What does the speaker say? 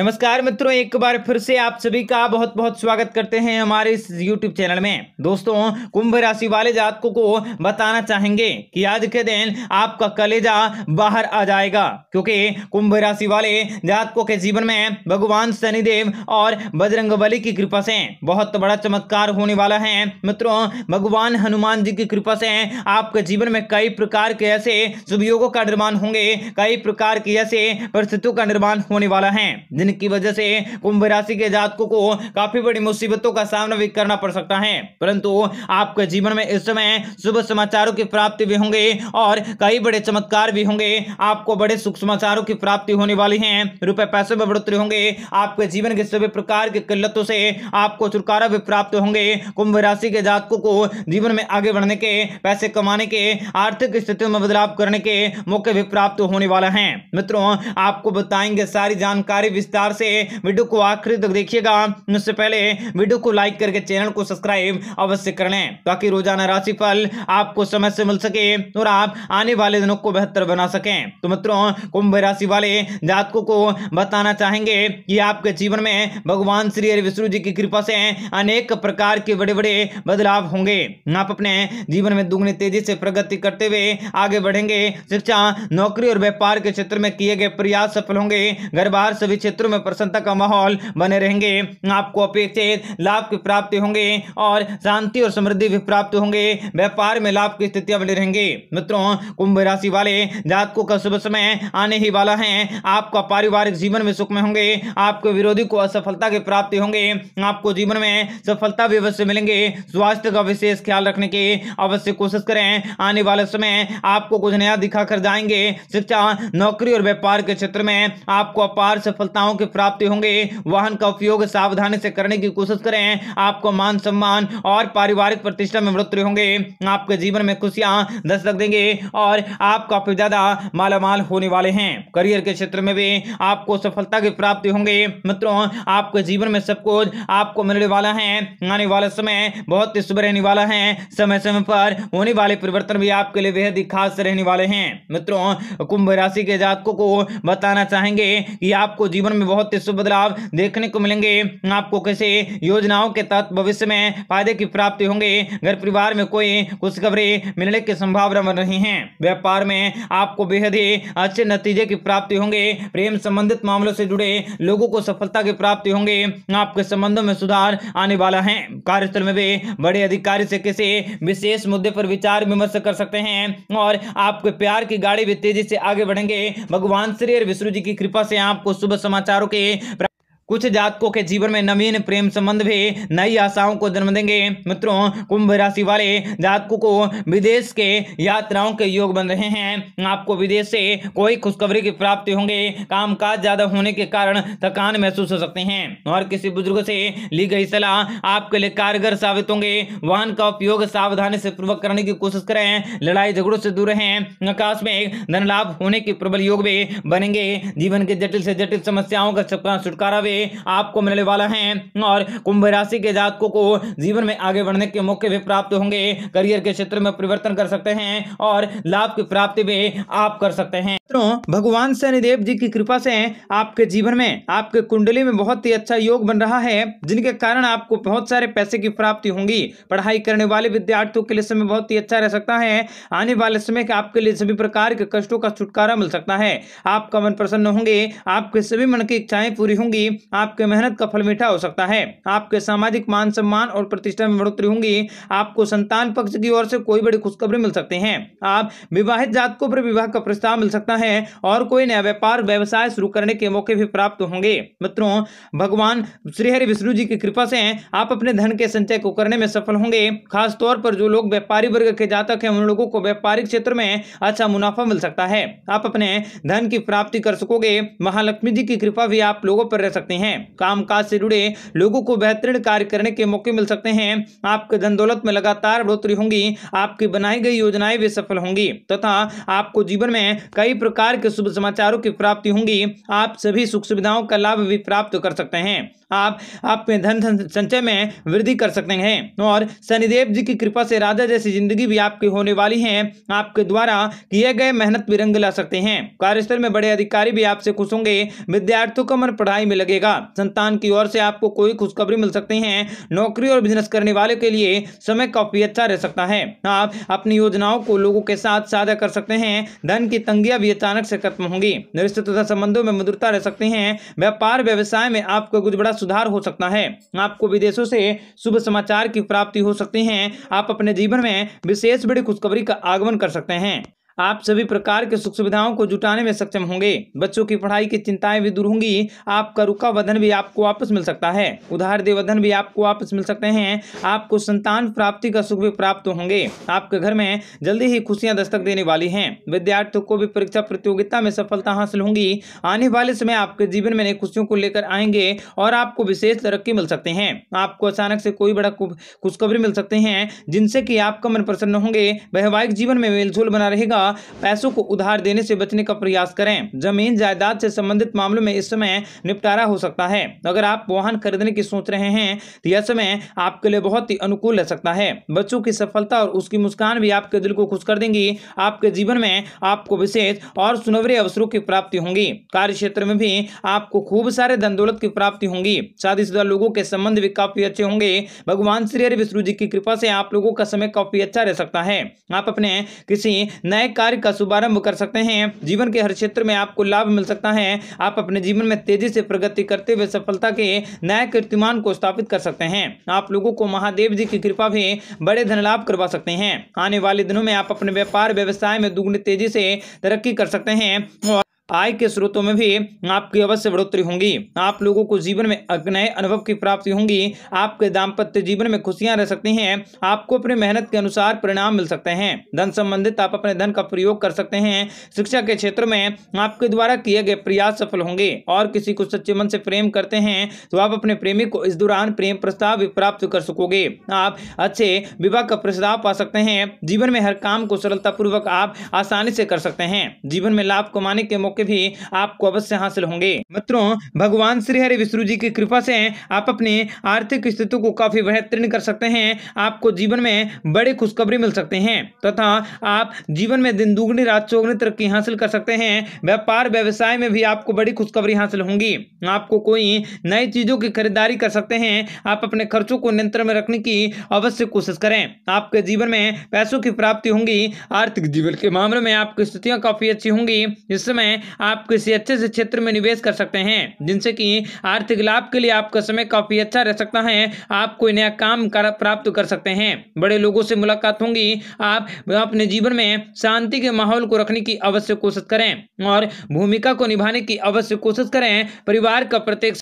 नमस्कार मित्रों एक बार फिर से आप सभी का बहुत बहुत स्वागत करते हैं हमारे इस YouTube चैनल में दोस्तों कुंभ राशि वाले जातकों को बताना चाहेंगे कि आज के दिन आपका कलेजा बाहर आ जाएगा क्योंकि कुंभ राशि वाले जातकों के जीवन में भगवान शनिदेव और बजरंग बली की कृपा से बहुत बड़ा चमत्कार होने वाला है मित्रों भगवान हनुमान जी की कृपा से आपके जीवन में कई प्रकार के ऐसे सुवियोगों का निर्माण होंगे कई प्रकार की ऐसे परिस्थितियों का निर्माण होने वाला है जिनकी वजह से कुंभ राशि के जातकों को काफी बड़ी मुसीबतों का सामना भी करना पड़ सकता है परंतु आपके जीवन में इस समय शुभ समाचारों की प्राप्ति भी होंगे और कई बड़े चमत्कार भी होंगे आपको बड़े सुख समाचारों की प्राप्ति होने वाली है रुपए पैसे में बढ़ोतरी होंगे आपके जीवन के सभी प्रकार की किल्लतों से आपको छुटकारा भी प्राप्त होंगे कुंभ राशि के जातकों को जीवन में आगे बढ़ने के पैसे कमाने के आर्थिक स्थितियों में बदलाव करने के मौके भी प्राप्त होने वाला है मित्रों आपको बताएंगे सारी जानकारी विस्तार से वीडियो को आखिर तक देखिएगा उससे पहले वीडियो को लाइक करके चैनल को सब्सक्राइब अवश्य कर लें ताकि रोजाना राशिफल आपको समय से मिल सके और आप आने वाले दिनों को बेहतर बना सकें तो मित्रों कुंभ राशि वाले जातकों को बताना चाहेंगे कि आपके जीवन में भगवान श्री हरि विष्णु जी की कृपा से अनेक प्रकार के बड़े बड़े बदलाव होंगे आप अपने जीवन में दुगनी तेजी से प्रगति करते हुए आगे बढ़ेंगे शिक्षा नौकरी और व्यापार के क्षेत्र में किए गए प्रयास सफल होंगे घर बाहर सभी क्षेत्र क्षेत्रों में प्रसन्नता का माहौल बने रहेंगे आपको अपेक्षित लाभ की प्राप्ति होंगे और शांति और समृद्धि भी प्राप्त होंगे व्यापार में लाभ की स्थितियां बने रहेंगे मित्रों कुंभ राशि वाले जातकों का शुभ समय आने ही वाला है आपका पारिवारिक जीवन में सुख में होंगे आपके विरोधी को असफलता की प्राप्ति होंगे आपको जीवन में सफलता भी अवश्य मिलेंगे स्वास्थ्य का विशेष ख्याल रखने की अवश्य कोशिश करें आने वाले समय आपको कुछ नया दिखा कर जाएंगे शिक्षा नौकरी और व्यापार के क्षेत्र में आपको अपार सफलता सुविधाओं की प्राप्ति होंगे वाहन का उपयोग सावधानी से करने की कोशिश करें आपको मान सम्मान और पारिवारिक प्रतिष्ठा में वृद्धि होंगे आपके जीवन में खुशियां दस्तक देंगे और आप काफी ज्यादा मालामाल होने वाले हैं करियर के क्षेत्र में भी आपको सफलता की प्राप्ति होंगे मित्रों आपके जीवन में सब कुछ आपको मिलने वाला है आने वाला समय बहुत ही शुभ रहने वाला है समय समय पर होने वाले परिवर्तन भी आपके लिए बेहद ही खास रहने वाले हैं मित्रों कुंभ राशि के जातकों को बताना चाहेंगे कि आपको जीवन में बहुत तेज बदलाव देखने को मिलेंगे आपको कैसे योजनाओं के तहत भविष्य में फायदे की प्राप्ति होंगे घर परिवार में कोई खुशखबरी मिलने की संभावना बन रही है व्यापार में आपको बेहद ही अच्छे नतीजे की प्राप्ति होंगे प्रेम संबंधित मामलों से जुड़े लोगों को सफलता की प्राप्ति होंगे आपके संबंधों में सुधार आने वाला है कार्यस्थल में भी बड़े अधिकारी से किसी विशेष मुद्दे पर विचार विमर्श कर सकते हैं और आपके प्यार की गाड़ी भी तेजी से आगे बढ़ेंगे भगवान श्री और विष्णु जी की कृपा से आपको शुभ समाचार समाचारों के कुछ जातकों के जीवन में नवीन प्रेम संबंध भी नई आशाओं को जन्म देंगे मित्रों कुंभ राशि वाले जातकों को विदेश के यात्राओं के योग बन रहे हैं आपको विदेश से कोई खुशखबरी की प्राप्ति होंगे कामकाज ज्यादा होने के कारण थकान महसूस हो सकते हैं और किसी बुजुर्ग से ली गई सलाह आपके लिए कारगर साबित होंगे वाहन का उपयोग सावधानी से पूर्वक करने की कोशिश करें लड़ाई झगड़ों से दूर रहें आकाश में धन लाभ होने के प्रबल योग भी बनेंगे जीवन के जटिल से जटिल समस्याओं का छुटकारा भी आपको मिलने वाला है और कुंभ राशि के जातकों को जीवन में आगे बढ़ने के मौके भी प्राप्त होंगे करियर के क्षेत्र में परिवर्तन कर सकते हैं और लाभ की प्राप्ति भी आप कर सकते हैं मित्रों भगवान शनिदेव जी की कृपा से आपके जीवन में आपके कुंडली में बहुत ही अच्छा योग बन रहा है जिनके कारण आपको बहुत सारे पैसे की प्राप्ति होंगी पढ़ाई करने वाले विद्यार्थियों के लिए समय बहुत ही अच्छा रह सकता है आने वाले समय के आपके लिए सभी प्रकार के कष्टों का छुटकारा मिल सकता है आपका मन प्रसन्न होंगे आपके सभी मन की इच्छाएं पूरी होंगी आपके मेहनत का फल मीठा हो सकता है आपके सामाजिक मान सम्मान और प्रतिष्ठा में बढ़ोतरी होंगी आपको संतान पक्ष की ओर से कोई बड़ी खुशखबरी मिल सकती है आप विवाहित जातकों पर विवाह का प्रस्ताव मिल सकता है और कोई नया व्यापार व्यवसाय शुरू करने के मौके भी प्राप्त होंगे मित्रों भगवान श्रीहरि विष्णु जी की कृपा से आप अपने धन के संचय को करने में सफल होंगे खासतौर पर जो लोग व्यापारी वर्ग के जातक हैं उन लोगों को व्यापारिक क्षेत्र में अच्छा मुनाफा मिल सकता है आप अपने धन की प्राप्ति कर सकोगे महालक्ष्मी जी की कृपा भी आप लोगों पर रह सकते हैं हैं काम काज से जुड़े लोगों को बेहतरीन कार्य करने के मौके मिल सकते हैं आपके धन दौलत में लगातार बढ़ोतरी होंगी आपकी बनाई गई योजनाएं भी सफल होंगी तथा आपको जीवन में कई प्रकार के शुभ समाचारों की प्राप्ति होंगी आप सभी सुख सुविधाओं का लाभ भी प्राप्त कर सकते हैं आप अपने धन संचय में वृद्धि कर सकते हैं और शनिदेव जी की कृपा से राजा जैसी जिंदगी भी आपकी होने वाली है आपके द्वारा किए गए मेहनत भी रंग ला सकते हैं कार्यस्थल में बड़े अधिकारी भी आपसे खुश होंगे विद्यार्थियों का मन पढ़ाई में लगेगा का संतान की ओर से आपको कोई खुशखबरी मिल सकती है नौकरी और बिजनेस करने वाले के लिए समय काफी अच्छा रह सकता है आप अपनी योजनाओं को लोगों के साथ साझा कर सकते हैं धन की तंगियां भी अचानक से खत्म होंगी रिश्ते तथा संबंधों में मधुरता रह सकती है व्यापार व्यवसाय में आपको कुछ बड़ा सुधार हो सकता है आपको विदेशों से शुभ समाचार की प्राप्ति हो सकती है आप अपने जीवन में विशेष बड़ी खुशखबरी का आगमन कर सकते हैं आप सभी प्रकार के सुख सुविधाओं को जुटाने में सक्षम होंगे बच्चों की पढ़ाई की चिंताएं भी दूर होंगी आपका रुका वधन भी आपको वापस मिल सकता है उधार देवधन भी आपको वापस मिल सकते हैं आपको संतान प्राप्ति का सुख भी प्राप्त होंगे आपके घर में जल्दी ही खुशियां दस्तक देने वाली हैं विद्यार्थियों को भी परीक्षा प्रतियोगिता में सफलता हासिल होंगी आने वाले समय आपके जीवन में नई खुशियों को लेकर आएंगे और आपको विशेष तरक्की मिल सकते हैं आपको अचानक से कोई बड़ा खुशखबरी मिल सकते हैं जिनसे की आपका मन प्रसन्न होंगे वैवाहिक जीवन में मेलझोल बना रहेगा अथवा पैसों को उधार देने से बचने का प्रयास करें जमीन जायदाद से संबंधित मामलों में इस समय निपटारा हो सकता है अगर आप वाहन खरीदने की सोच रहे हैं तो यह समय आपके लिए बहुत ही अनुकूल रह सकता है बच्चों की सफलता और उसकी मुस्कान भी आपके दिल को खुश कर देंगी आपके जीवन में आपको विशेष और सुनवरे अवसरों की प्राप्ति होंगी कार्य क्षेत्र में भी आपको खूब सारे धन दौलत की प्राप्ति होंगी शादीशुदा लोगों के संबंध भी काफी अच्छे होंगे भगवान श्री हरि विष्णु जी की कृपा से आप लोगों का समय काफी अच्छा रह सकता है आप अपने किसी नए कार्य का शुभारंभ कर सकते हैं जीवन के हर क्षेत्र में आपको लाभ मिल सकता है आप अपने जीवन में तेजी से प्रगति करते हुए सफलता के नए कीर्तिमान को स्थापित कर सकते हैं आप लोगों को महादेव जी की कृपा भी बड़े धन लाभ करवा सकते हैं आने वाले दिनों में आप अपने व्यापार व्यवसाय में दुगुनी तेजी से तरक्की कर सकते हैं और आय के स्रोतों में भी आपकी अवश्य बढ़ोतरी होंगी आप लोगों को जीवन में नए अनुभव की प्राप्ति होंगी आपके दाम्पत्य जीवन में खुशियां रह सकती हैं आपको अपने मेहनत के अनुसार परिणाम मिल सकते हैं धन संबंधित आप अपने धन का प्रयोग कर सकते हैं शिक्षा के क्षेत्र में आपके द्वारा किए गए प्रयास सफल होंगे और किसी को सच्चे मन से प्रेम करते हैं तो आप अपने प्रेमी को इस दौरान प्रेम प्रस्ताव भी प्राप्त कर सकोगे आप अच्छे विवाह का प्रस्ताव पा सकते हैं जीवन में हर काम को सरलतापूर्वक आप आसानी से कर सकते हैं जीवन में लाभ कमाने के मौके मौके भी आपको अवश्य हासिल होंगे मित्रों भगवान श्री हरि विष्णु जी की कृपा से आप अपने आर्थिक स्थिति को काफी बेहतरीन कर सकते हैं आपको जीवन में बड़े खुशखबरी मिल सकते हैं तथा आप जीवन में दिन दुगनी रात चौगनी तरक्की हासिल कर सकते हैं व्यापार व्यवसाय में भी आपको बड़ी खुशखबरी हासिल होंगी आपको कोई नई चीजों की खरीदारी कर सकते हैं आप अपने खर्चों को नियंत्रण में रखने की अवश्य कोशिश करें आपके जीवन में पैसों की प्राप्ति होंगी आर्थिक जीवन के मामले में आपकी स्थितियां काफी अच्छी होंगी इस समय आप किसी अच्छे से क्षेत्र में निवेश कर सकते हैं जिनसे कि आर्थिक लाभ के लिए आपका समय काफ़ी अच्छा रह सकता है आप कोई नया काम कर, प्राप्त कर सकते हैं बड़े लोगों से मुलाकात होंगी आप अपने जीवन में शांति के माहौल को रखने की अवश्य कोशिश करें और भूमिका को निभाने की अवश्य कोशिश करें परिवार का प्रत्येक